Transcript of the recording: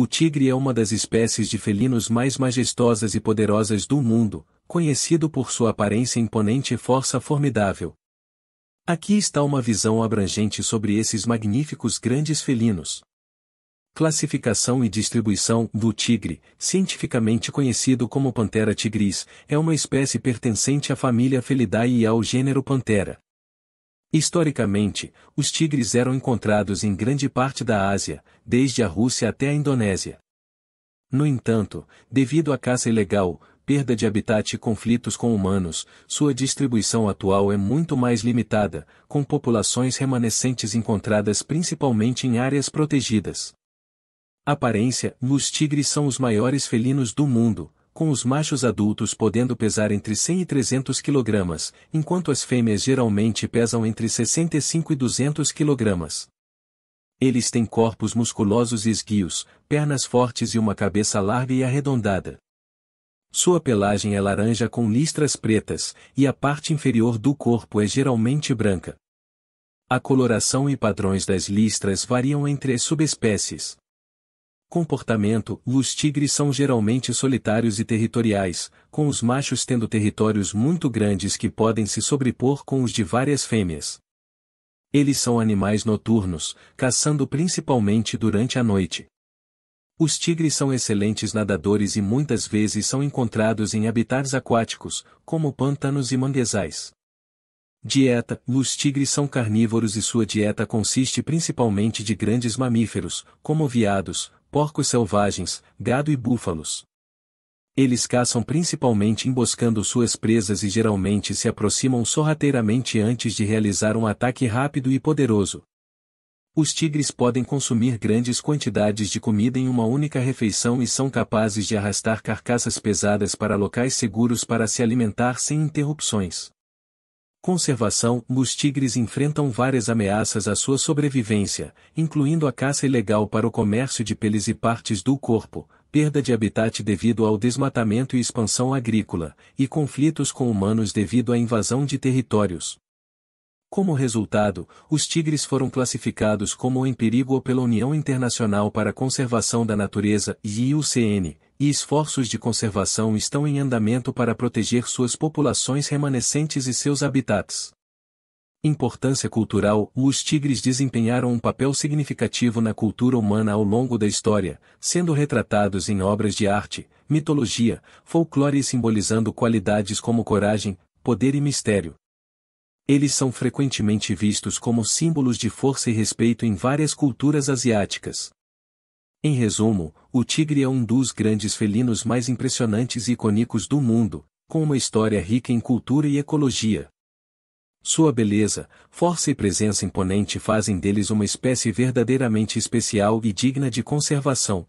O tigre é uma das espécies de felinos mais majestosas e poderosas do mundo, conhecido por sua aparência imponente e força formidável. Aqui está uma visão abrangente sobre esses magníficos grandes felinos. Classificação e distribuição do tigre, cientificamente conhecido como Pantera tigris, é uma espécie pertencente à família Felidae e ao gênero Pantera. Historicamente, os tigres eram encontrados em grande parte da Ásia, desde a Rússia até a Indonésia. No entanto, devido à caça ilegal, perda de habitat e conflitos com humanos, sua distribuição atual é muito mais limitada, com populações remanescentes encontradas principalmente em áreas protegidas. Aparência: os tigres são os maiores felinos do mundo, com os machos adultos podendo pesar entre 100 e 300 kg, enquanto as fêmeas geralmente pesam entre 65 e 200 kg. Eles têm corpos musculosos e esguios, pernas fortes e uma cabeça larga e arredondada. Sua pelagem é laranja com listras pretas, e a parte inferior do corpo é geralmente branca. A coloração e padrões das listras variam entre as subespécies. Comportamento: Os tigres são geralmente solitários e territoriais, com os machos tendo territórios muito grandes que podem se sobrepor com os de várias fêmeas. Eles são animais noturnos, caçando principalmente durante a noite. Os tigres são excelentes nadadores e muitas vezes são encontrados em habitats aquáticos, como pântanos e manguezais. Dieta: Os tigres são carnívoros e sua dieta consiste principalmente de grandes mamíferos, como veados, porcos selvagens, gado e búfalos. Eles caçam principalmente emboscando suas presas e geralmente se aproximam sorrateiramente antes de realizar um ataque rápido e poderoso. Os tigres podem consumir grandes quantidades de comida em uma única refeição e são capazes de arrastar carcaças pesadas para locais seguros para se alimentar sem interrupções conservação, os tigres enfrentam várias ameaças à sua sobrevivência, incluindo a caça ilegal para o comércio de peles e partes do corpo, perda de habitat devido ao desmatamento e expansão agrícola, e conflitos com humanos devido à invasão de territórios. Como resultado, os tigres foram classificados como em perigo pela União Internacional para a Conservação da Natureza IUCN, e esforços de conservação estão em andamento para proteger suas populações remanescentes e seus habitats. Importância cultural Os tigres desempenharam um papel significativo na cultura humana ao longo da história, sendo retratados em obras de arte, mitologia, folclore e simbolizando qualidades como coragem, poder e mistério. Eles são frequentemente vistos como símbolos de força e respeito em várias culturas asiáticas. Em resumo, o tigre é um dos grandes felinos mais impressionantes e icônicos do mundo, com uma história rica em cultura e ecologia. Sua beleza, força e presença imponente fazem deles uma espécie verdadeiramente especial e digna de conservação,